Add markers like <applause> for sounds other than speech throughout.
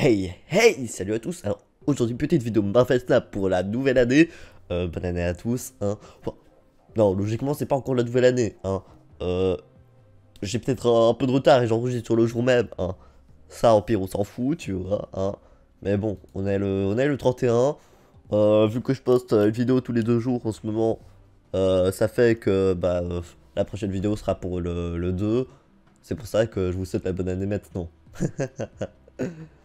Hey, hey, salut à tous. Alors, aujourd'hui, petite vidéo Marvel pour la nouvelle année. Euh, bonne année à tous. Hein. non, logiquement, c'est pas encore la nouvelle année. Hein. Euh, j'ai peut-être un, peu de retard et j'enregistre sur le jour même. Hein. Ça, en pire, on s'en fout, tu vois. Hein. Mais bon, on est le, on est le 31. Euh, vu que je poste une vidéo tous les deux jours en ce moment, euh, ça fait que bah, la prochaine vidéo sera pour le, le 2. C'est pour ça que je vous souhaite la bonne année maintenant. <laughs>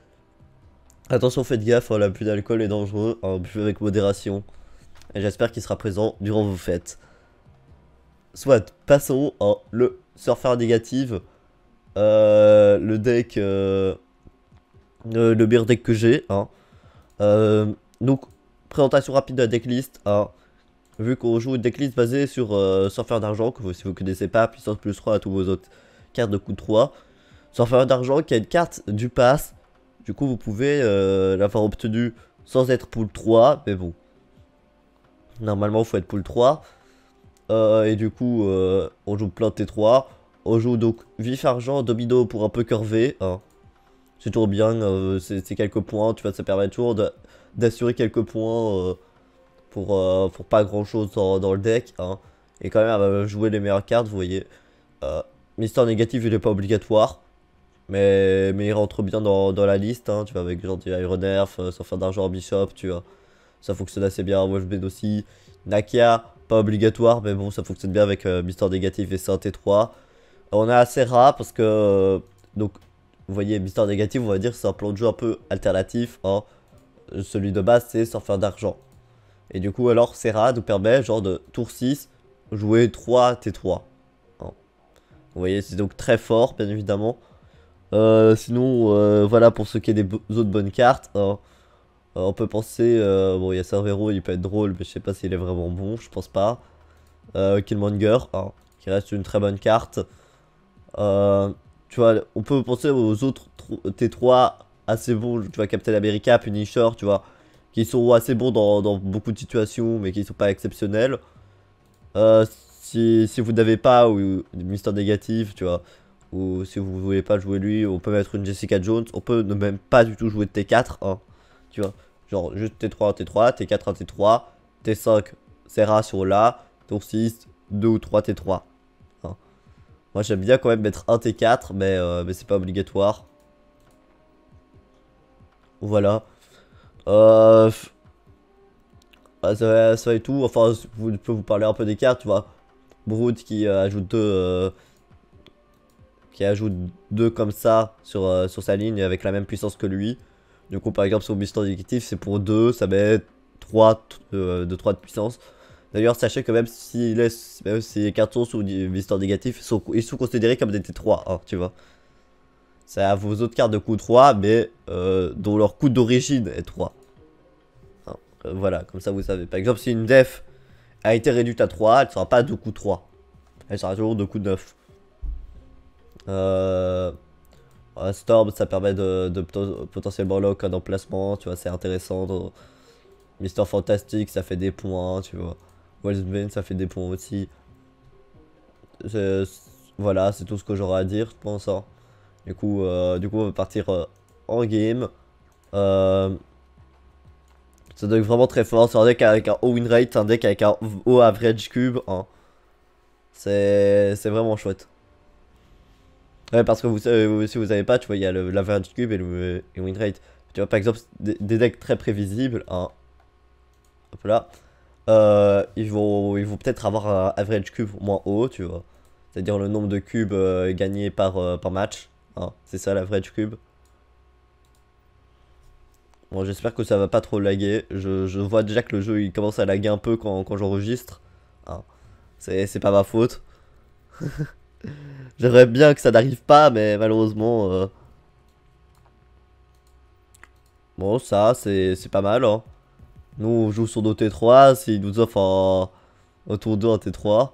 Attention, faites gaffe, hein, la l'abus d'alcool est dangereux, je buvez avec modération. Et j'espère qu'il sera présent durant vos fêtes. Soit, passons au le surfer négative, euh, le deck, euh, euh, le, meilleur deck que j'ai. Hein. donc, présentation rapide de la decklist. Hein. Vu qu'on joue une decklist basée sur surfer d'argent, que vous, si vous ne connaissez pas, puissance plus 3 à tous vos autres cartes de coup 3. Surfer d'argent qui a une carte du pass du coup, vous pouvez euh, l'avoir obtenu sans être pool 3, mais bon. Normalement, il faut être pool 3. Euh, et du coup, euh, on joue plein de T3. On joue donc vif argent, domino pour un peu curver. Hein. C'est toujours bien, c'est quelques points, tu vois, ça permet toujours d'assurer quelques points pour, pour pas grand chose dans, le deck. Hein. Et quand même, jouer les meilleures cartes, vous voyez. Mister négatif, il n'est pas obligatoire. Mais, il rentre bien dans, la liste, hein. tu vois, avec genre Iron euh, sans faire d'argent Bishop, tu vois. Ça fonctionne assez bien, Wolfbane aussi. Nakia, pas obligatoire, mais bon, ça fonctionne bien avec euh, Mister Négatif et Saint-T3. Euh, on a assez rare parce que, donc, vous voyez, Mister Négatif, on va dire, c'est un plan de jeu un peu alternatif, hein. Celui de base, c'est sans faire d'argent. Et du coup, alors, Serra nous permet, genre, de tour 6, jouer 3 T3. Hein. Vous voyez, c'est donc très fort, bien évidemment. Euh, sinon, euh, voilà, pour ce qui est des autres bonnes cartes, euh, on peut penser, bon, il y a Cervero, il peut être drôle, mais je sais pas s'il est vraiment bon, je pense pas. Killmonger, hein, qui reste une très bonne carte. tu vois, on peut penser aux autres T3 assez bons, tu vois, Captain America, Punisher, tu vois, qui sont assez bons dans, beaucoup de situations, mais qui sont pas exceptionnels. si, vous n'avez pas ou, ou Mister Négatif, tu vois, ou si vous voulez pas jouer lui, on peut mettre une Jessica Jones, on peut ne même pas du tout jouer de T4, hein. tu vois, genre juste T3 T3, T4 T3, T5 Serra sur la. tour 6, 2 ou 3 T3. Hein. Moi j'aime bien quand même mettre un T4, mais, euh, mais c'est pas obligatoire. Voilà. Euh, ah, ça, ça, et tout, enfin je peux vous parler un peu des cartes, tu vois. Brood qui euh, ajoute deux qui ajoute deux comme ça sur, euh, sur sa ligne avec la même puissance que lui. Du coup, par exemple, son buisson négatif, c'est pour 2, ça met 3 euh, de 3 de puissance. D'ailleurs, sachez que même si les cartes les cartons sous visiteur négatif, ils sont, sont considérés comme des T3, hein, tu vois. C'est à vos autres cartes de coût 3, mais euh, dont leur coût d'origine est 3. Hein, voilà, comme ça vous savez. Par exemple, si une def a été réduite à 3, elle ne sera pas de coût 3. Elle sera toujours de coup 9. Euh, storm, ça permet de, potentiellement lock un emplacement, tu vois, c'est intéressant. Mister Fantastic, ça fait des points, tu vois. Wellsbane, ça fait des points aussi. Voilà, c'est tout ce que j'aurais à dire, je pense. Hein. Du, coup, euh, du coup, on va partir euh, en game. C'est un vraiment très fort. C'est un deck avec un haut win rate, un deck avec un haut average cube. Hein. C'est vraiment chouette parce que vous, euh, si vous avez pas, tu vois, il y a l'average cube et le, win rate. Tu vois, par exemple, des, decks très prévisibles, hein. Hop là. Euh, ils vont, ils vont peut-être avoir un average cube moins haut, tu vois. C'est-à-dire le nombre de cubes euh, gagnés par, par match. Hein. C'est ça l'average cube. Bon, j'espère que ça va pas trop laguer. Je, vois déjà que le jeu il commence à laguer un peu quand, quand j'enregistre. Hein. C'est pas ma faute. <laughs> J'aimerais bien que ça n'arrive pas, mais malheureusement... Euh, bon, ça, c'est pas mal. Hein. Nous, on joue sur nos T3, s'ils nous offrent un, un tour 2 en T3.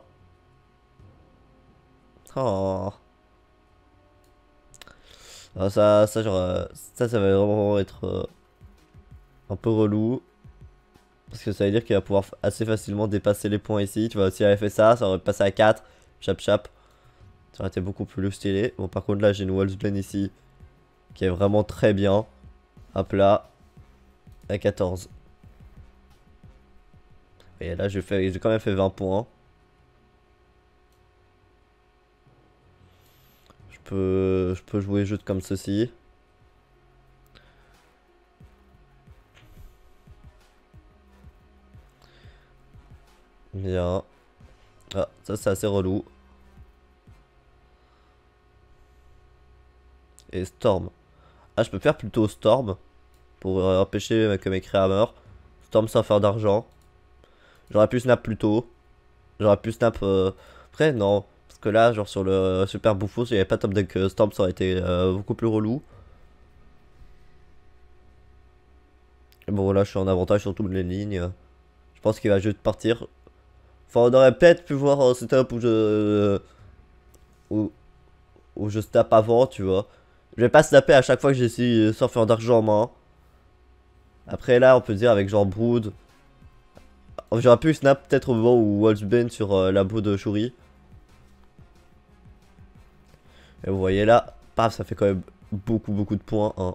ça, ça, genre, ça, ça va vraiment être euh, un peu relou. Parce que ça veut dire qu'il va pouvoir assez facilement dépasser les points ici. Tu vois, si elle avait fait ça, ça aurait passé à 4. Chap chap. Ça aurait été beaucoup plus stylé. Bon, par contre, là, j'ai une Wolfsbane ici qui est vraiment très bien. Hop là. À 14. Et là, j'ai quand même fait 20 points. Je peux, je peux jouer juste comme ceci. Bien. Ah, ça c'est assez relou. et Storm. Ah, je peux faire plutôt Storm pour euh, empêcher que mes créas Storm sans faire d'argent. J'aurais pu snap plus tôt. J'aurais pu snap. Euh, après, non. Parce que là, genre sur le super bouffon, n'y avait pas top deck euh, Storm, ça aurait été beaucoup plus relou. bon, là, je suis en avantage sur toutes les lignes. Je pense qu'il va juste partir. Enfin, on aurait peut-être pu voir un setup où je. Où, je snap avant, tu vois. Je vais pas snapper à chaque fois que j'essaie surfeur d'argent en main. Après là on peut dire avec genre Brood. J'aurais pu snap peut-être au moment où sur euh, la boue de Shuri. Et vous voyez là, paf ça fait quand même beaucoup beaucoup de points. Hein.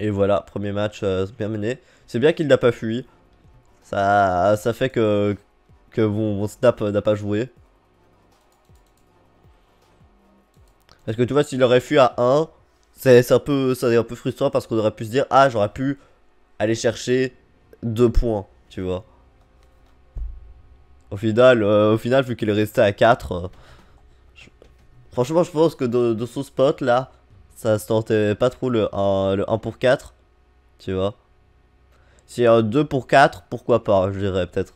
Et voilà, premier match euh, bien mené. C'est bien qu'il n'a pas fui. Ça, ça fait que que mon, snap euh, n'a pas joué. Parce que tu vois, s'il aurait fui à 1, c'est un peu, un peu frustrant parce qu'on aurait pu se dire, ah, j'aurais pu aller chercher 2 points, tu vois. Au final, euh, au final vu qu'il est resté à 4, euh, franchement, je pense que de, ce son spot là, ça se tentait pas trop le 1, le 1 pour 4, tu vois. Si un 2 pour 4, pourquoi pas, je dirais peut-être.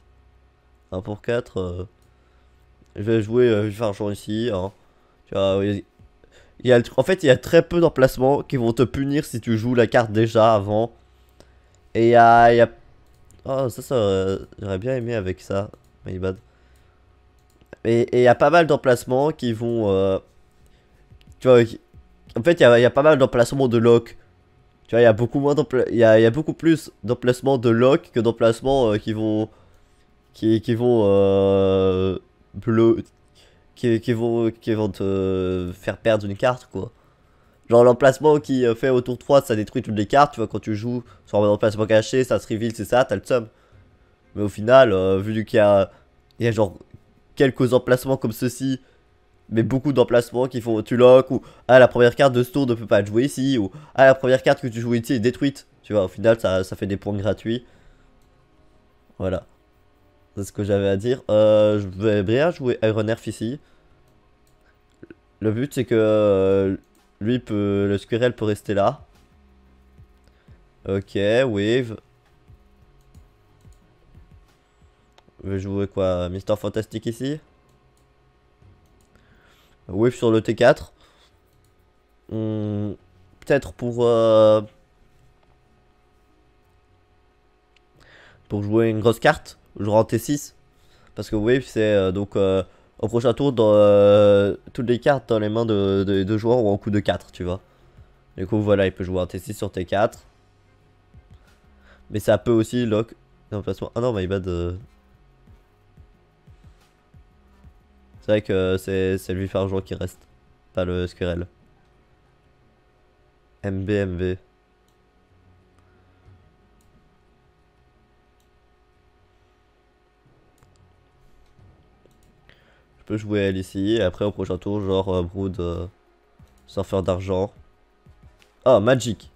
1 pour 4. je vais jouer, je vais faire ici. Tu vois, il y en fait, il y a très peu d'emplacements qui vont te punir si tu joues la carte déjà avant. Et il y a. Oh, ça, ça j'aurais bien aimé avec ça. My bad. Et il y a pas mal d'emplacements qui vont. tu vois, en fait, il y a, pas mal d'emplacements de lock. Tu vois, il y a beaucoup moins il y a, beaucoup plus d'emplacements de lock que d'emplacements qui vont qui, qui vont euh, bleu, qui, qui, vont qui vont te faire perdre une carte quoi. Genre l'emplacement qui euh, fait autour tour 3 ça détruit toutes les cartes, tu vois quand tu joues sur un emplacement caché, ça se reveal, c'est ça, t'as le sum Mais au final, euh, vu qu'il y a, il y a genre quelques emplacements comme ceci, mais beaucoup d'emplacements qui font tu lock ou ah la première carte de ce tour ne peut pas être jouée ici ou ah la première carte que tu joues ici est détruite. Tu vois, au final ça, ça fait des points gratuits. Voilà. C'est ce que j'avais à dire. Euh, je vais bien jouer Iron ici. Le but c'est que euh, lui peut. Le squirrel peut rester là. Ok, wave. Je vais jouer quoi Mister Fantastic ici. Wave sur le T4. Hmm, peut-être pour. Euh, pour jouer une grosse carte je en T6. Parce que Wave, c'est euh, donc euh, au prochain tour, dans, euh, toutes les cartes dans les mains de, deux joueurs ou en coup de 4, tu vois. Du coup, voilà, il peut jouer en T6 sur T4. Mais ça peut aussi lock. Non, placement. Ah non, mais bad. de C'est vrai que c'est lui faire joueur qui reste. Pas le squirrel. MB, jouer elle ici. Et après, au prochain tour, genre euh, Brood, euh, surfeur d'argent. Oh Magic.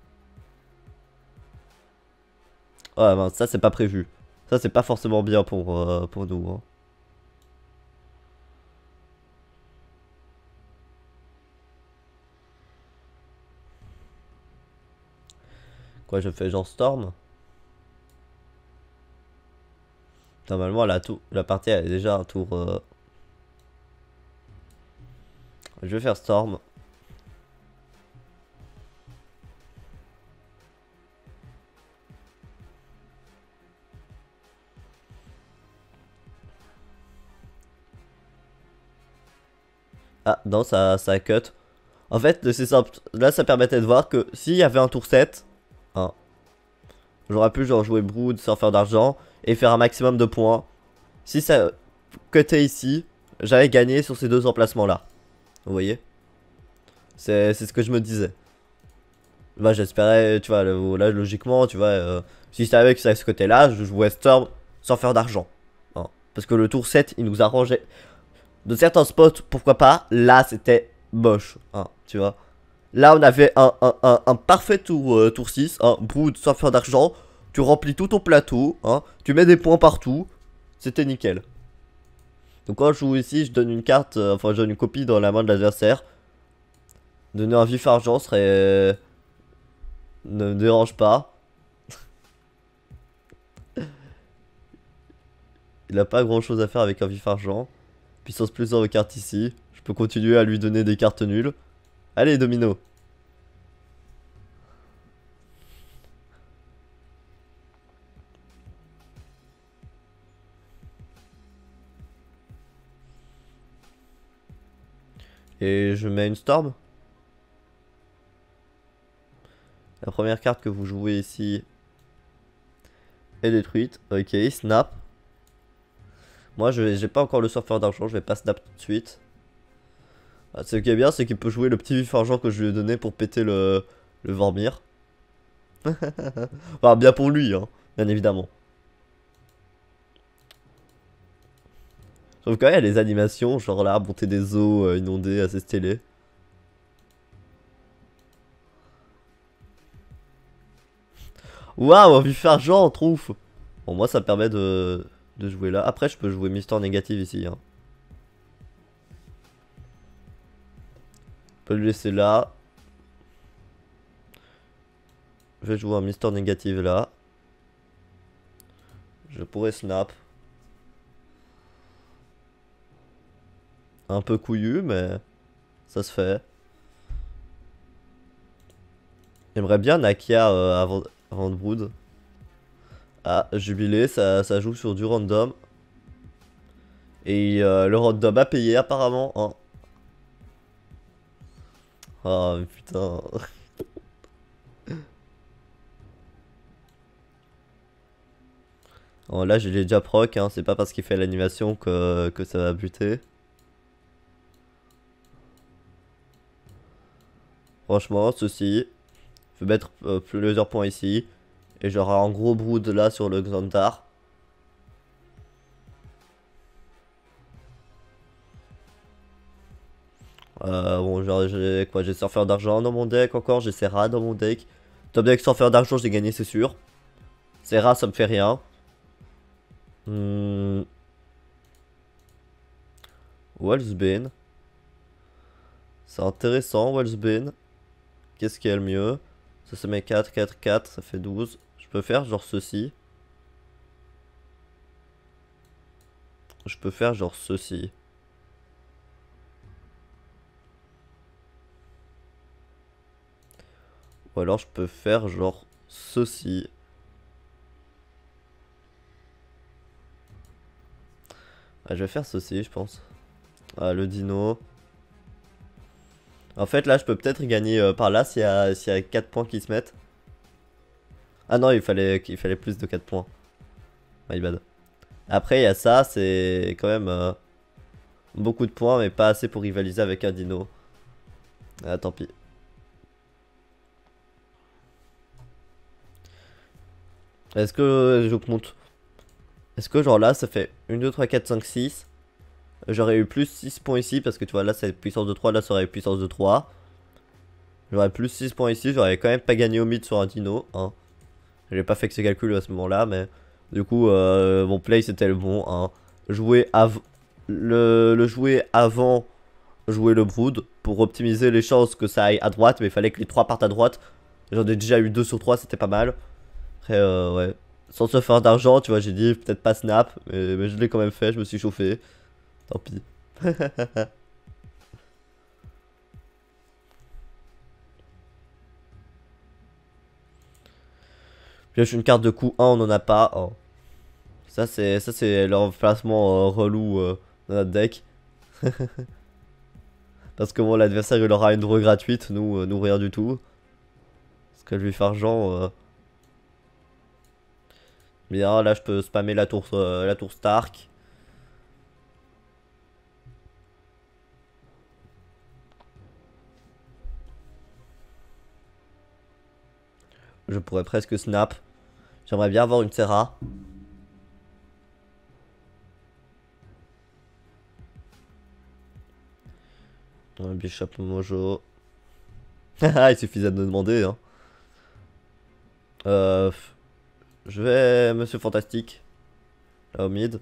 Ah, ben, ça, c'est pas prévu. Ça, c'est pas forcément bien pour, euh, pour nous. Hein. Quoi, je fais genre Storm Normalement, la, la partie elle est déjà un tour... Je vais faire Storm. Ah non, ça, cut. En fait, c'est Là, ça permettait de voir que s'il y avait un tour 7, hein, j'aurais pu genre jouer Brood, Surfer d'argent et faire un maximum de points. Si ça cutait ici, j'avais gagné sur ces deux emplacements là. Vous voyez C'est ce que je me disais. Bah, j'espérais, tu vois, là, logiquement, tu vois, euh, si c'était avec ça, ce côté-là, je jouais Storm sans faire d'argent. Hein. Parce que le tour 7, il nous arrangeait. De certains spots, pourquoi pas, là, c'était moche, hein, tu vois. Là, on avait un, parfait tour, euh, tour 6, un hein, Brood sans faire d'argent. Tu remplis tout ton plateau, hein, tu mets des points partout. C'était nickel. Donc quand je joue ici, je donne une carte, euh, enfin je donne une copie dans la main de l'adversaire. Donner un vif argent serait... Euh, ne me dérange pas. <laughs> Il n'a pas grand chose à faire avec un vif argent. Puissance plus dans vos cartes ici. Je peux continuer à lui donner des cartes nulles. Allez domino Et je mets une Storm. La première carte que vous jouez ici est détruite. Ok, snap. Moi, je n'ai pas encore le surfeur d'argent, je vais pas snap tout de suite. Ah, ce qui est bien, c'est qu'il peut jouer le petit vif argent que je lui ai donné pour péter le, le Vormir. <laughs> bien pour lui, hein, bien évidemment. Sauf quand même les animations, genre là, monter des eaux euh, à assez stylé. Waouh, on faire genre, trop ouf Bon, moi, ça permet de, jouer là. Après, je peux jouer Mister Négative ici. Hein. Je le laisser là. Je vais jouer un Mister Négative là. Je pourrais snap. Un peu couillu, mais ça se fait. J'aimerais bien Nakia euh, avant, avant de Brood. Ah, Jubilé, ça, ça, joue sur du random. Et euh, le random a payé apparemment. Hein. Ah, <laughs> oh putain. là, j'ai déjà proc, hein. c'est pas parce qu'il fait l'animation que ça va buter. Franchement, ceci. Je vais mettre euh, plusieurs points ici. Et j'aurai un gros brood là sur le Xantar. Euh, bon, j'ai quoi J'ai surfeur d'argent dans mon deck encore, j'ai Serra dans mon deck. Top deck surfeur d'argent, j'ai gagné, c'est sûr. Serra, ça me fait rien. Hmm. Wellsbane. C'est intéressant, Wellsbane. Qu'est-ce qui est le mieux Ça se met 4, 4, 4, ça fait 12. Je peux faire genre ceci. Je peux faire genre ceci. Ou alors je peux faire genre ceci. Ah, je vais faire ceci, je pense. Ah, le dino. En fait, là, je peux peut-être gagner euh, par là s'il y, a, y a 4 points qui se mettent. Ah non, il fallait, il fallait plus de 4 points. My bad. Après, il y a ça, c'est quand même euh, beaucoup de points, mais pas assez pour rivaliser avec un dino. Ah, tant pis. Est-ce que je compte Est-ce que genre là, ça fait 1, 2, 3, 4, 5, 6 J'aurais eu plus 6 points ici parce que tu vois là c'est puissance de 3, là ça aurait puissance de 3. J'aurais plus 6 points ici, j'aurais quand même pas gagné au mid sur un dino. Hein. J'ai pas fait que ces calculs à ce moment là mais du coup euh, mon play c'était le bon. Hein. Jouer le, jouer avant jouer le brood pour optimiser les chances que ça aille à droite mais il fallait que les 3 partent à droite. J'en ai déjà eu 2 sur 3 c'était pas mal. Après euh, ouais. Sans se faire d'argent tu vois j'ai dit peut-être pas snap mais je l'ai quand même fait, je me suis chauffé. Tant pis. <laughs> Pioche une carte de coup 1, on en a pas. Oh. Ça, c'est ça c'est leur placement euh, relou euh, dans notre deck. <laughs> Parce que bon, l'adversaire il aura une draw gratuite, nous, euh, nous rien du tout. Parce que je vais faire genre. Mais là, là, je peux spammer la tour, la tour Stark. Je pourrais presque snap. J'aimerais bien avoir une Serra. Bishop Mojo. <laughs> Ah, il suffisait de demander. Hein. Euh, je vais Monsieur Fantastique. Là au mid.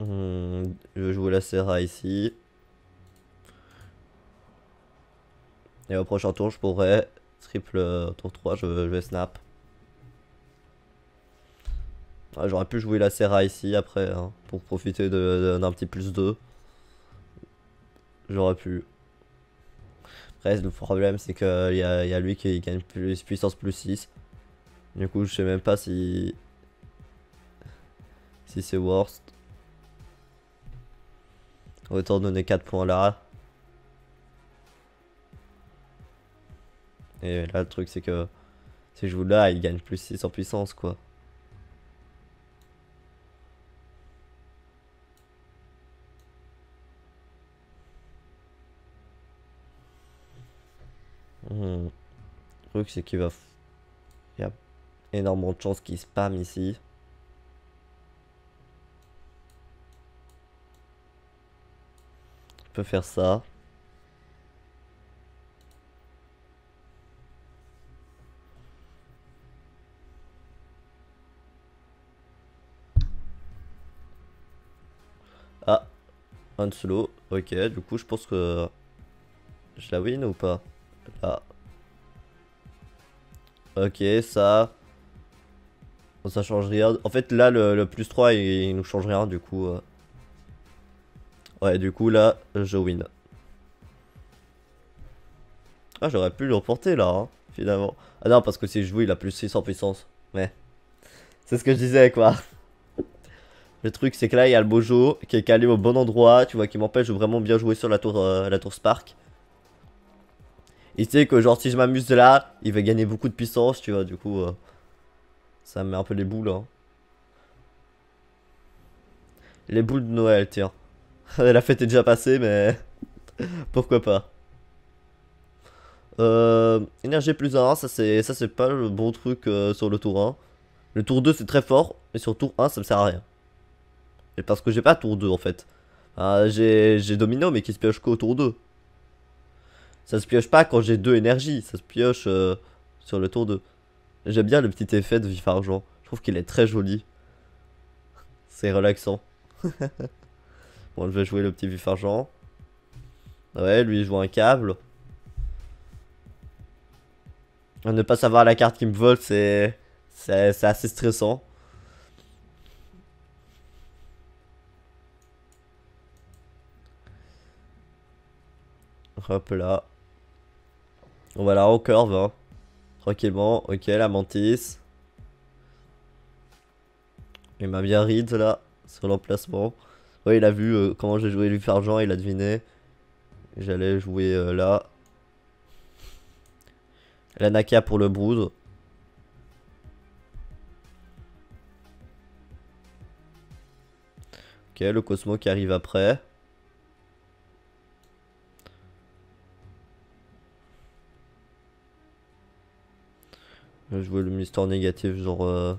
Hmm, je vais jouer la Serra ici. Et au prochain tour, je pourrais triple euh, tour 3, je, vais snap. Ah, j'aurais pu jouer la Serra ici après hein, pour profiter d'un petit plus 2. J'aurais pu. Après, le problème c'est qu'il euh, y, a lui qui gagne plus puissance plus 6. Du coup, je sais même pas si. Si c'est worst. Autant donner 4 points là. Et là, le truc, c'est que Si je vous là, il gagne plus 6 en puissance, quoi. Hmm. Le truc, c'est qu'il va. Il y a énormément de chances qu'il spamme ici. faire ça. Ah, un solo. Ok, du coup, je pense que je la win ou pas Là. Ah. Ok, ça. ça change rien. En fait, là, le, plus 3, il, nous change rien, du coup. Euh. Ouais, du coup, là, je win. Ah, j'aurais pu le remporter, là, hein, finalement. Ah non, parce que si je joue, il a plus 600 puissance. Ouais. C'est ce que je disais, quoi. <laughs> le truc, c'est que là, il y a le Bojo qui est calé au bon endroit, tu vois, qui m'empêche de vraiment bien jouer sur la tour, euh, la tour Spark. Il sait que, genre, si je m'amuse là, il va gagner beaucoup de puissance, tu vois, du coup... Euh, ça me met un peu les boules, hein. Les boules de Noël, tiens. <laughs> La fête est déjà passée, mais <laughs> pourquoi pas. Euh, énergie plus 1, ça c'est ça c'est pas le bon truc euh, sur le tour 1. Le tour 2 c'est très fort, mais sur le tour 1 ça me sert à rien. Et parce que j'ai pas tour 2 en fait. Ah, j'ai domino mais qui se pioche qu'au tour 2. Ça se pioche pas quand j'ai deux énergies, ça se pioche euh, sur le tour 2. J'aime bien le petit effet de vif argent, je trouve qu'il est très joli. <laughs> C'est relaxant. Bon, je vais jouer le petit vif argent. Ouais, lui, il joue un câble. Ne pas savoir la carte qui me vole, c'est C'est assez stressant. Hop là. On va la recurve. Hein. Tranquillement. Ok, la mantis. Il m'a bien read là, sur l'emplacement il a vu euh, comment j'ai joué du argent, il a deviné. J'allais jouer euh, là. La pour le brood. Ok, le Cosmo qui arrive après. Je jouer le mister négatif, genre... Euh,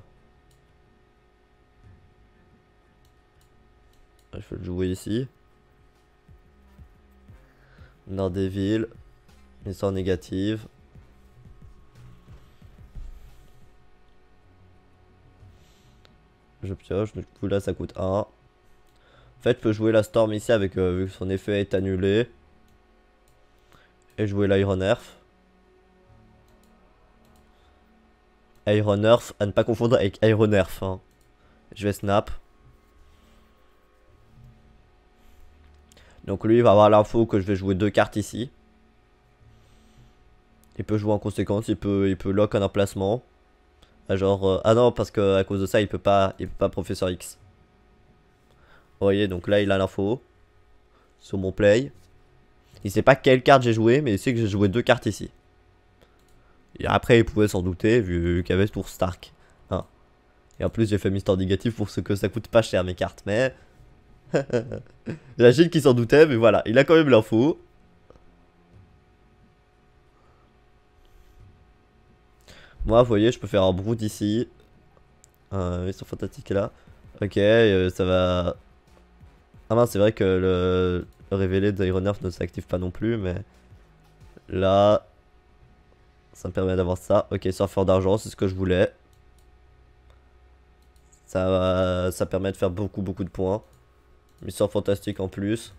Ah, je vais le jouer ici. mais sans négative. Je pioche, du coup là ça coûte 1. En fait je peux jouer la Storm ici avec euh, vu que son effet est annulé. Et jouer l'Iron Earth. Iron Earth, à ne pas confondre avec Iron Earth. Hein. Je vais snap. Donc lui, il va avoir l'info que je vais jouer deux cartes ici. Il peut jouer en conséquence, il peut, il peut lock un emplacement. Ah, genre, euh, ah non, parce que à cause de ça, il peut pas, il peut pas Professeur X. Vous voyez, donc là, il a l'info sur mon play. Il sait pas quelle carte j'ai joué, mais il sait que j'ai joué deux cartes ici. Et après, il pouvait s'en douter, vu qu'il y avait tour Stark. Et en plus, j'ai fait Mister Négatif pour ce que ça coûte pas cher mes cartes, mais J'imagine <laughs> qu'il s'en doutait, mais voilà, il a quand même l'info. Moi, vous voyez, je peux faire un brood ici. Euh, ils sont là. Ok, euh, ça va... Ah mince, c'est vrai que le, révélé d'Iron ne s'active pas non plus, mais... Là... Ça me permet d'avoir ça. Ok, surfeur d'argent, c'est ce que je voulais. Ça, va... ça permet de faire beaucoup, beaucoup de points. Mission fantastique en plus.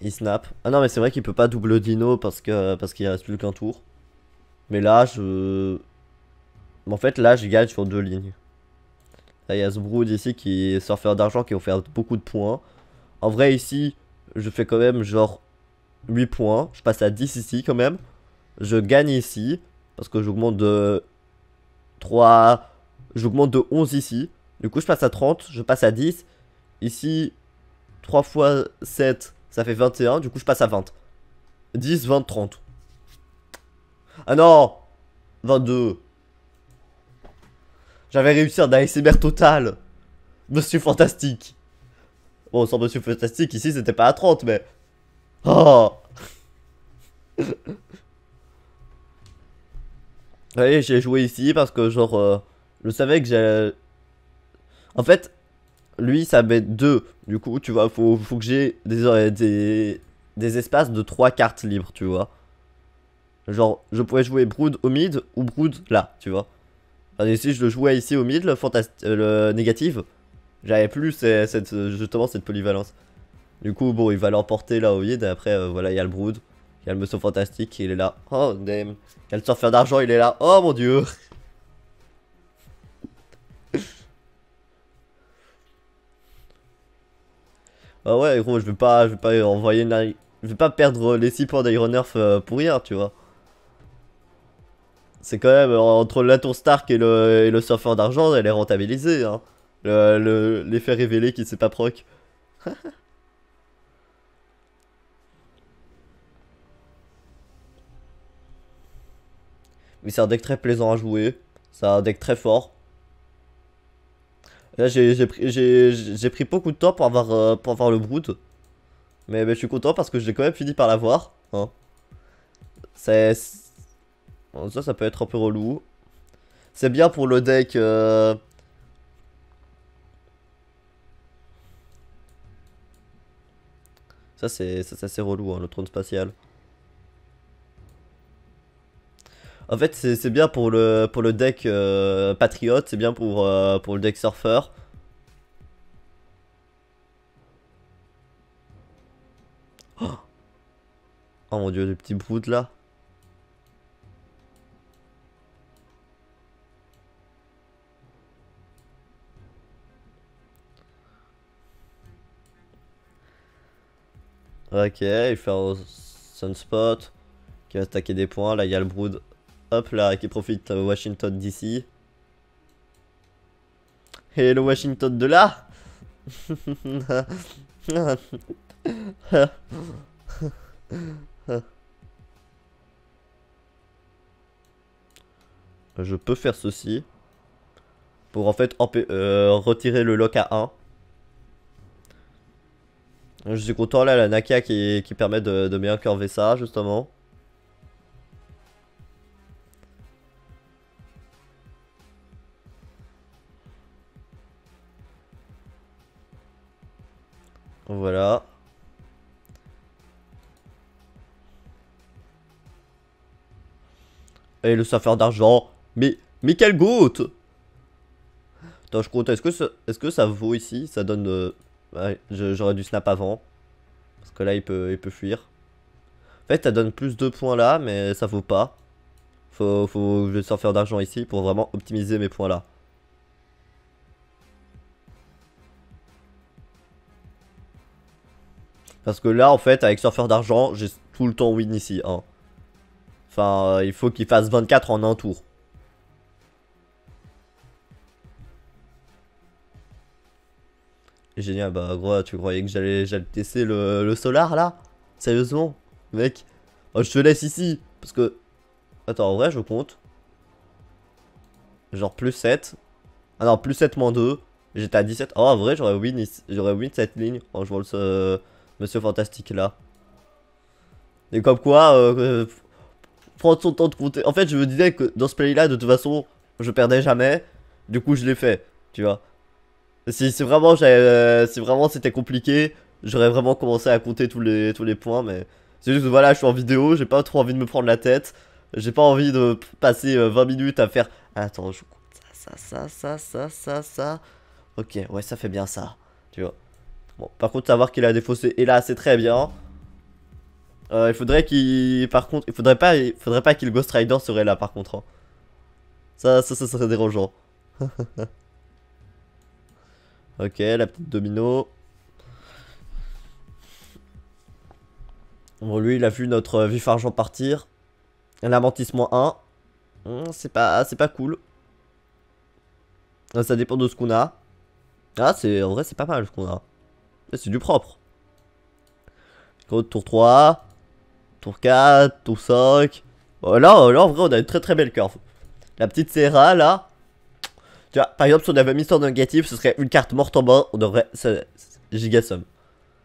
Il snap. Ah non mais c'est vrai qu'il peut pas double dino parce que parce qu'il reste plus qu'un tour. Mais là je... En fait là je gagne sur deux lignes. Là il y a ce Brood ici qui est surfeur d'argent qui va faire beaucoup de points. En vrai ici je fais quand même genre 8 points. Je passe à 10 ici quand même. Je gagne ici parce que j'augmente de 3... J'augmente de 11 ici. Du coup, je passe à 30, je passe à 10. Ici, 3 fois 7, ça fait 21. Du coup, je passe à 20. 10, 20, 30. Ah non 22. J'avais réussi un ASMR total. Monsieur Fantastique. Bon, sans Monsieur Fantastique, ici, c'était pas à 30, mais... Oh <laughs> Vous voyez, j'ai joué ici parce que, genre... Euh, je savais que en fait, lui, ça met deux. Du coup, tu vois, faut, faut que j'ai des, euh, des, des, espaces de trois cartes libres, tu vois. Genre, je pourrais jouer Brood au mid ou Brood là, tu vois. Et si je le jouais ici au mid, le, négatif, euh, le j'avais plus cette, justement cette polyvalence. Du coup, bon, il va l'emporter là au mid. Et après, euh, voilà, il y a le Brood. Il y a le Monsieur Fantastique, il est là. Oh, damn. Il y a le Surfeur d'Argent, il est là. Oh mon dieu. Ah ouais, gros, je vais pas, je vais pas envoyer une... Je vais pas perdre les 6 points Earth euh, pour rien, tu vois. C'est quand même, entre la Stark et le, et surfeur d'argent, elle est rentabilisée, hein. L'effet le, révélé qui s'est pas proc. <laughs> Mais c'est un deck très plaisant à jouer. C'est un deck très fort. Là, j'ai pris, beaucoup de temps pour avoir, euh, pour avoir le Brood. Mais, je suis content parce que j'ai quand même fini par l'avoir. Hein. ça, ça peut être un peu relou. C'est bien pour le deck... Euh. Ça, c'est assez relou, hein, le trône spatial. En fait, c'est bien pour le, pour le deck euh, patriote, c'est bien pour, euh, pour le deck surfeur. Oh, mon dieu, des petits brood là. Ok, il fait un sunspot qui va attaquer des points. Là, il y a le brood. Hop là, qui profite Washington d'ici. Et le Washington de là Je peux faire ceci. Pour en fait euh, retirer le lock à 1. Je suis content là, la Naka qui, permet de, de bien curver ça justement. Voilà. Et le saphir d'argent. Mais, mais quelle goutte Attends, je compte. Est-ce que, ça, est que ça vaut ici Ça donne... Euh, j'aurais dû snap avant. Parce que là, il peut, il peut fuir. En fait, ça donne plus de points là, mais ça vaut pas. Faut, faut que je vais d'argent ici pour vraiment optimiser mes points là. Parce que là, en fait, avec Surfeur d'Argent, j'ai tout le temps win ici. Hein. Enfin, euh, il faut qu'il fasse 24 en un tour. Génial, ah bah gros, tu croyais que j'allais tester le, solar là Sérieusement Mec oh, Je te laisse ici Parce que... Attends, en vrai, je compte. Genre plus 7. Ah non, plus 7 moins 2. J'étais à 17. Oh, en vrai, j'aurais win, win cette ligne. Oh, je le... Monsieur Fantastique là. Et comme quoi, euh, euh, prendre son temps de compter. En fait, je me disais que dans ce play là, de toute façon, je perdais jamais. Du coup, je l'ai fait, tu vois. Si, c'est vraiment euh, vraiment c'était compliqué, j'aurais vraiment commencé à compter tous les, tous les points, mais c'est juste voilà, je suis en vidéo, j'ai pas trop envie de me prendre la tête, j'ai pas envie de passer 20 minutes à faire attends, je compte ça ça ça ça ça ça. OK, ouais, ça fait bien ça. Tu vois. Bon, par contre, savoir qu'il a défaussé. Et là, c'est très bien. Euh, il faudrait qu'il. Par contre, il faudrait pas, il faudrait pas qu'il Ghost Rider serait là, par contre. Hein. Ça, ça, ça serait dérangeant. <laughs> ok, la petite domino. Bon, lui, il a vu notre vif argent partir. L'amortissement 1. Hmm, c'est pas, pas cool. Euh, ça dépend de ce qu'on a. Ah, en vrai, c'est pas mal ce qu'on a. C'est du propre. Tour 3, tour 4, tour 5. Là, là, en vrai, on a une très très belle curve. La petite Serra, là. Tu vois, par exemple, si on avait mis sur négatif, ce serait une carte morte en main. On aurait giga somme.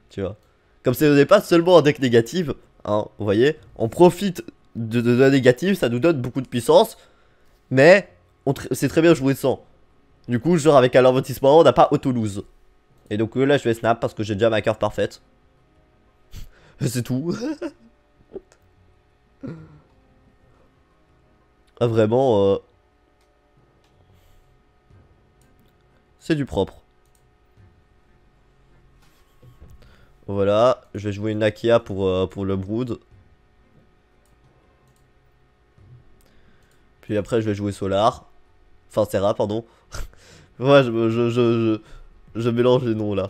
Tu vois. Comme si on n'est pas seulement un deck négatif, hein, vous voyez. On profite de, la négative, négatif, ça nous donne beaucoup de puissance. Mais, c'est très bien joué sans. Du coup, genre avec un on n'a pas auto et donc euh, là, je vais snap parce que j'ai déjà ma carte parfaite. <laughs> C'est tout. <laughs> Ah, vraiment... Euh, c'est du propre. Voilà, je vais jouer une Nakia pour, euh, pour le Brood. Puis après, je vais jouer Solar. Enfin, Serra, pardon. ouais, <laughs> je, je, je mélange les noms là.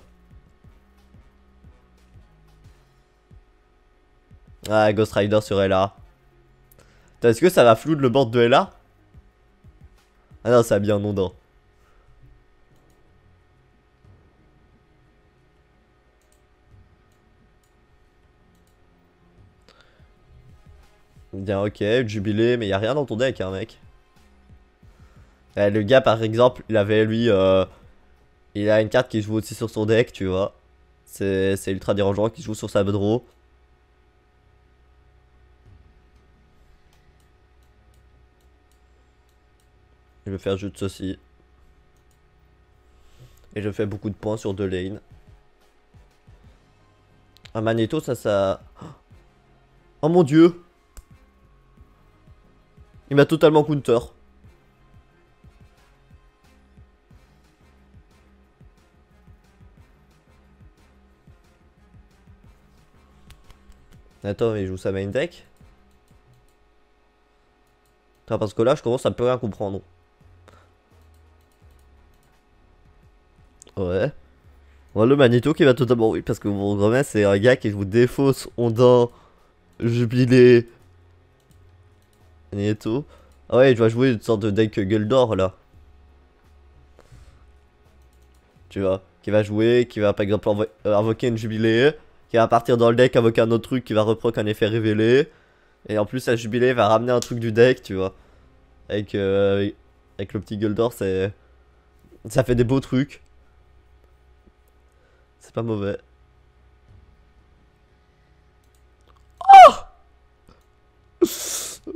Ah, Ghost Rider sur Ella. Est-ce que ça va flouer le bord de LA Ah non, ça a bien un nom dans. Eh bien, ok, jubilé, mais y a rien dans ton deck, hein, mec. Eh, le gars, par exemple, il avait lui. Euh, il a une carte qui joue aussi sur son deck, tu vois. C'est ultra dérangeant, qui joue sur sa bedro Je vais faire juste ceci. Et je fais beaucoup de points sur deux lane. Un magnéto, ça, ça... Oh mon dieu Il m'a totalement counter. mais il joue sa main deck. parce que là, je commence à plus rien comprendre. Ouais. Voilà le Magneto qui va totalement... Oui, parce que mon grand-mère, c'est un gars qui vous défausse Ondin, Jubilé, Magneto. Ah ouais, il va jouer une sorte de deck gueule d'or, là. Tu vois, qui va jouer, qui va par exemple invoquer une Jubilé, qui va partir dans le deck avec un autre truc qui va reproc un effet révélé. Et en plus, la jubilée va ramener un truc du deck, tu vois. Avec, euh, avec le petit Goldor, c'est. Ça fait des beaux trucs. C'est pas mauvais. Oh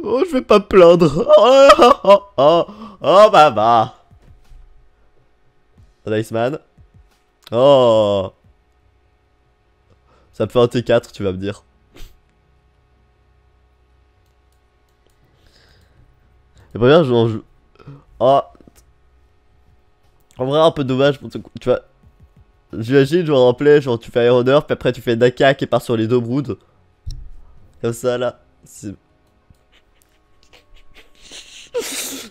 Oh, je vais pas plaindre. Oh, <laughs> oh, oh, oh, bah bah. Nice man. Oh. Ça me fait un T4, tu vas me dire. Les premières, je joue. Oh. En vrai, un peu dommage pour ce coup. Tu vois. J'imagine, genre en play, genre tu fais Iron puis après tu fais Naka qui part sur les deux broods. Comme ça, là. <laughs>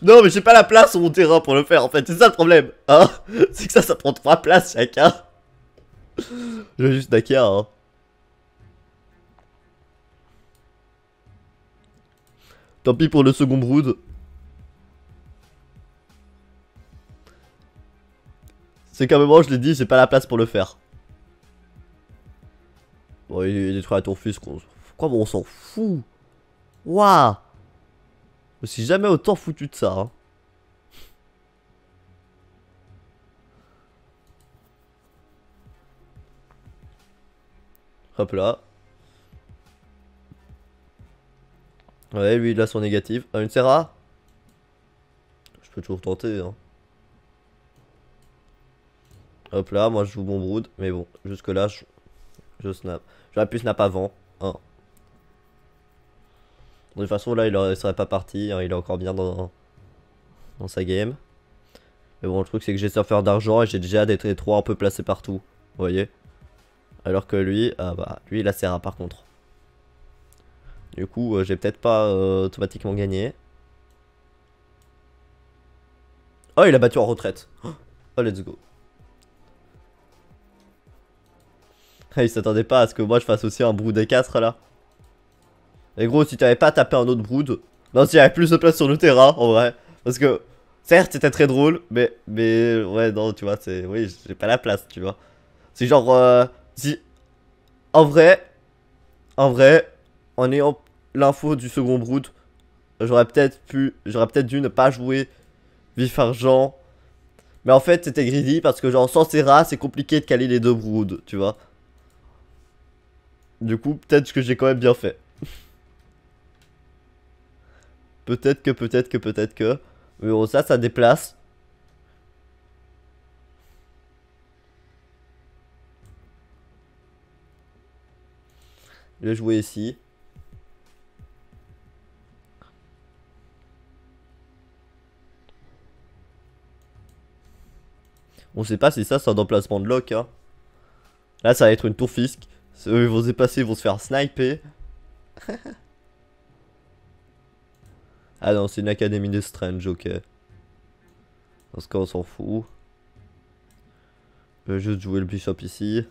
non, mais j'ai pas la place sur mon terrain pour le faire, en fait. C'est ça le problème. Hein <laughs> C'est que ça, ça prend trois places chacun. Je veux juste Naka, hein. Tant pis pour le second brood. C'est qu'à un moment, je l'ai dit, c'est pas la place pour le faire. Bon, il, est détruit à ton fusque. Quoi, bon, on s'en fout. Waouh Je suis jamais autant foutu de ça. Hein. Hop là. Ouais, lui, il a son négatif. Ah, une Serra Je peux toujours tenter. Hein. Hop là, moi, je joue mon brood. Mais bon, jusque-là, je... je snap. J'aurais pu snap avant. Hein. De toute façon, là, il serait pas parti. Hein. il est encore bien dans, dans sa game. Mais bon, le truc, c'est que j'ai surfeur d'argent et j'ai déjà des 3 un peu placés partout. Vous voyez Alors que lui, ah bah, lui, il a Serra par contre. Du coup, euh, j'ai peut-être pas euh, automatiquement gagné. Oh, il a battu en retraite. <gasps> Oh, let's go. <laughs> il s'attendait pas à ce que moi je fasse aussi un brood des 4 là. Et gros, si t'avais pas tapé un autre brood, non, s'il y avait plus de place sur le terrain en vrai. Parce que, certes, c'était très drôle, mais, mais ouais, non, tu vois, c'est. Oui, j'ai pas la place, tu vois. C'est genre. Euh, si. En vrai. En vrai, en ayant l'info du second Brood, j'aurais peut-être pu, j'aurais peut-être dû ne pas jouer Vif Argent. Mais en fait, c'était greedy parce que, genre, sans Serra, c'est compliqué de caler les deux Broods, tu vois. Du coup, peut-être que j'ai quand même bien fait. <laughs> peut-être que, peut-être que, peut-être que. Mais bon, ça, ça déplace. Je vais jouer ici. On sait pas si ça c'est un emplacement de lock. Hein. Là ça va être une tour fisque. Eux ils vont se passer, vont se faire sniper. <laughs> ah non c'est une académie de strange, ok. Dans ce cas on s'en fout. Je vais juste jouer le bishop ici.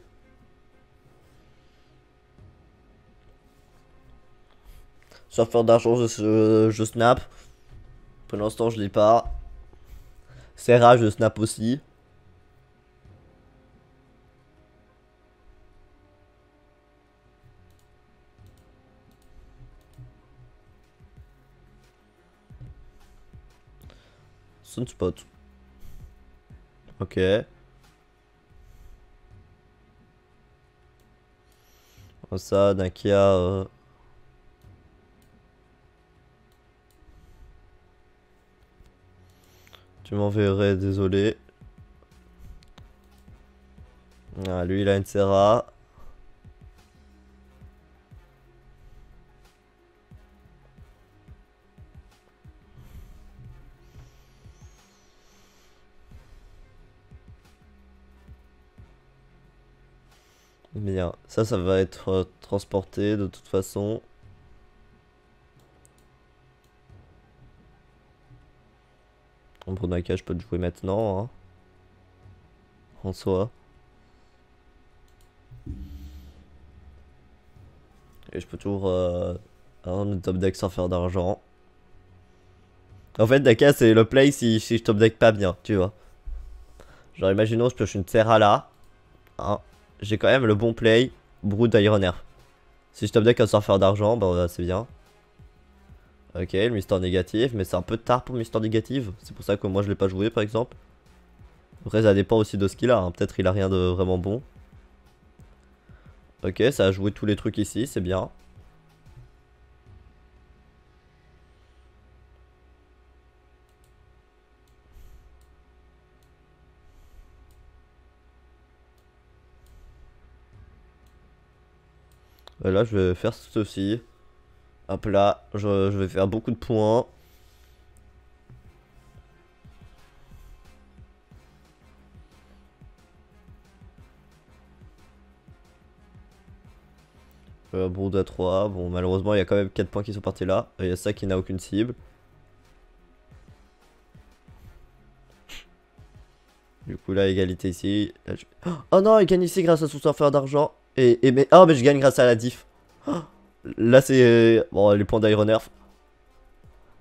Surfer d'argent, je, snap. Pour l'instant, je l'ai pas. Serra, je snap aussi. spot Ok. Oh, ça, Nakia... Euh... Tu m'enverrais, désolé. Ah, lui, il a une Serra. Bien, ça, ça va être euh, transporté de toute façon. Daka, je peux te jouer maintenant. Hein. En soi. Et je peux toujours... Euh, top deck sans faire d'argent. En fait, Daka, c'est le play si, je top deck pas bien, tu vois. Genre, imaginons, je pioche une Terra là. Hein j'ai quand même le bon play. Brood Iron Si je top deck un surfeur d'argent, bah c'est bien. Ok, le Mister négatif, mais c'est un peu tard pour Mister négative C'est pour ça que moi je l'ai pas joué par exemple. Après ça dépend aussi de ce qu'il a, hein. peut-être il a rien de vraiment bon. Ok, ça a joué tous les trucs ici, c'est bien. Euh, là, je vais faire ceci. Hop là, je, vais faire beaucoup de points. Euh, bon, à 3. Bon, malheureusement, il y a quand même 4 points qui sont partis là. Il y a ça qui n'a aucune cible. Du coup, là, égalité ici. Oh non, il gagne ici grâce à son surfeur d'argent. Et, mais... Oh, mais je gagne grâce à la diff. Ah, là, c'est... Euh, bon, les points d'ironerf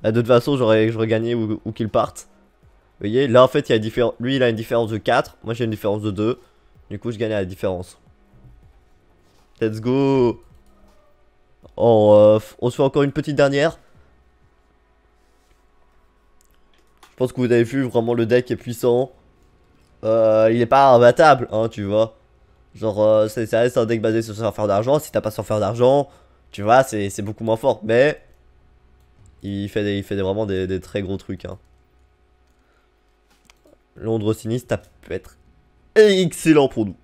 De toute façon, j'aurais gagné où, ou qu'il parte. Vous voyez, là, en fait, il y a lui, il a une différence de 4. Moi, j'ai une différence de 2. Du coup, je gagne à la différence. Let's go oh, euh, On se fait encore une petite dernière. Je pense que vous avez vu, vraiment, le deck est puissant. Euh, il est pas imbattable, hein, tu vois. Genre, euh, c'est un deck basé sur faire d'argent. Si t'as pas faire d'argent, tu vois, c'est beaucoup moins fort. Mais il fait, il fait vraiment des, très gros trucs. Hein. Londres sinistre, ça peut être excellent pour nous.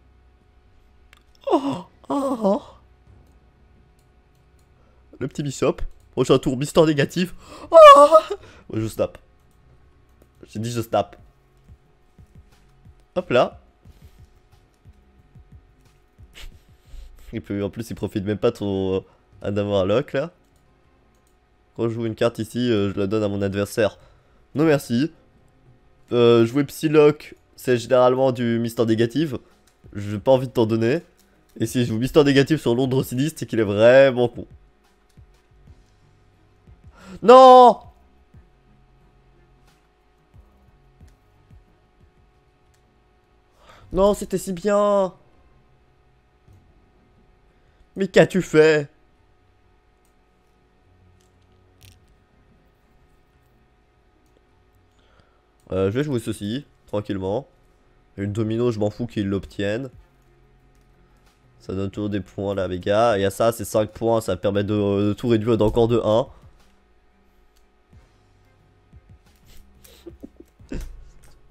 Oh, oh, oh, Le petit bishop. Prochain tour, Mister négatif. Oh je snap. J'ai dit je snap. Hop là. Il peut, en plus, il profite même pas trop euh, à d'avoir lock là. Quand je joue une carte ici, euh, je la donne à mon adversaire. Non merci. Euh, jouer lock c'est généralement du Mister Négative. J'ai pas envie de t'en donner. Et si je joue Mister négatif sur Londres Sinistre, c'est qu'il est vraiment con. Non Non, c'était si bien mais qu'as-tu fait euh, Je vais jouer ceci, tranquillement. Une domino, je m'en fous qu'il l'obtienne Ça donne toujours des points là, les gars. Et a ça, c'est 5 points, ça permet de, de tout réduire d'encore de 1.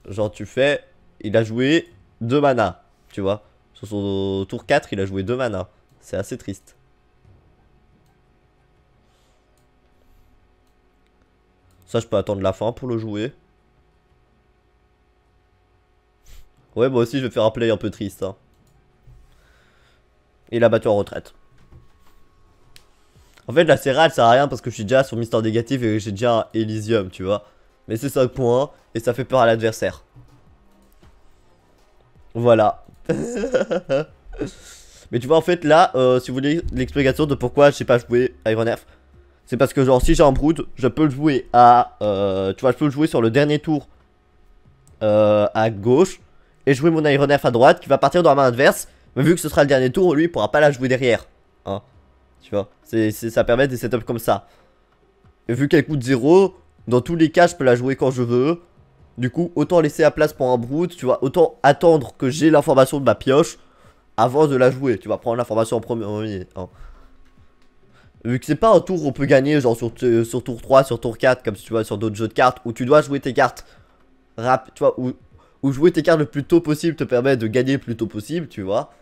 Genre, tu fais. Il a joué 2 mana, tu vois. Sur son tour 4, il a joué 2 mana. C'est assez triste. Ça, je peux attendre la fin pour le jouer. Ouais, moi aussi, je vais faire un play un peu triste. Hein. Et la a battu en retraite. En fait, la Serra, ça sert à rien parce que je suis déjà sur Mister Négatif et j'ai déjà Elysium, tu vois. Mais c'est 5 points et ça fait peur à l'adversaire. Voilà. <laughs> Mais tu vois, en fait, là, euh, si vous voulez l'explication de pourquoi je sais pas jouer Iron Earth. c'est parce que, genre, si j'ai un Brood, je peux le jouer à. Euh, tu vois, je peux le jouer sur le dernier tour euh, à gauche et jouer mon Iron à droite qui va partir dans la main adverse. Mais vu que ce sera le dernier tour, lui, il pourra pas la jouer derrière. Hein. tu vois, ça permet des setups comme ça. Et vu qu'elle coûte 0, dans tous les cas, je peux la jouer quand je veux. Du coup, autant laisser à place pour un Brood, tu vois, autant attendre que j'ai l'information de ma pioche avant de la jouer. Tu vas prendre l'information en premier. Hein. Vu que c'est pas un tour où on peut gagner genre sur, euh, sur tour 3, sur tour 4, comme tu vois sur d'autres jeux de cartes, où tu dois jouer tes cartes rap, tu vois, où, jouer tes cartes le plus tôt possible te permet de gagner le plus tôt possible, tu vois.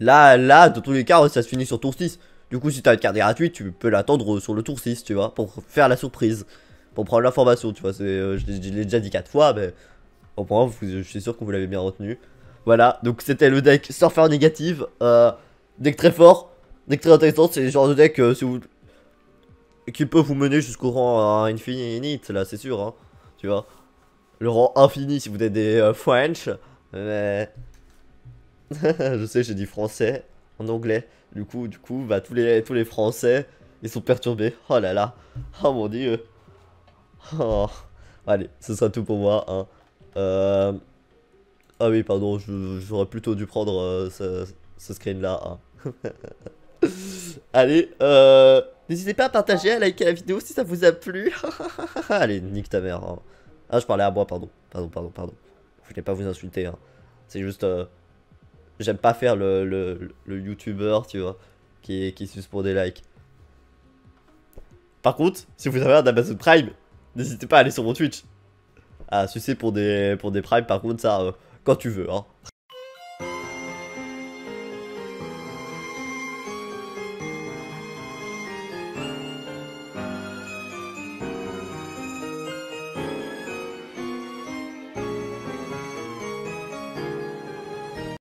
Là, là, dans tous les cas, ça se finit sur tour 6. Du coup, si t'as une carte gratuite, tu peux l'attendre sur le tour 6, tu vois, pour faire la surprise. Pour prendre l'information, tu vois, euh, je, l'ai déjà dit 4 fois, mais au point, je suis sûr que vous l'avez bien retenu. Voilà, donc c'était le deck Surfer négative. Euh, deck très fort, deck très intéressant. C'est le genre de deck euh, qui peut vous mener jusqu'au rang infini euh, infinite, là, c'est sûr. Hein, tu vois, le rang infini si vous êtes des euh, French. Mais <laughs> je sais, j'ai dit français en anglais. Du coup, du coup, bah tous les tous les Français, ils sont perturbés. Oh là là, oh mon dieu. Oh. Allez, ce sera tout pour moi. Hein. Ah oui, pardon, j'aurais plutôt dû prendre euh, ce, screen-là. Hein. <laughs> Allez, euh, n'hésitez pas à partager, à liker la vidéo si ça vous a plu. <laughs> Allez, nique ta mère. Hein. Ah, je parlais à moi, pardon. Pardon, pardon, pardon. Je voulais pas vous insulter. Hein. C'est juste... Euh, j'aime pas faire le, YouTuber, tu vois, qui, qui pour des likes. Par contre, si vous avez un Amazon Prime, n'hésitez pas à aller sur mon Twitch. Ah, sucer pour des, pour des primes, par contre, ça quand tu veux. Hein.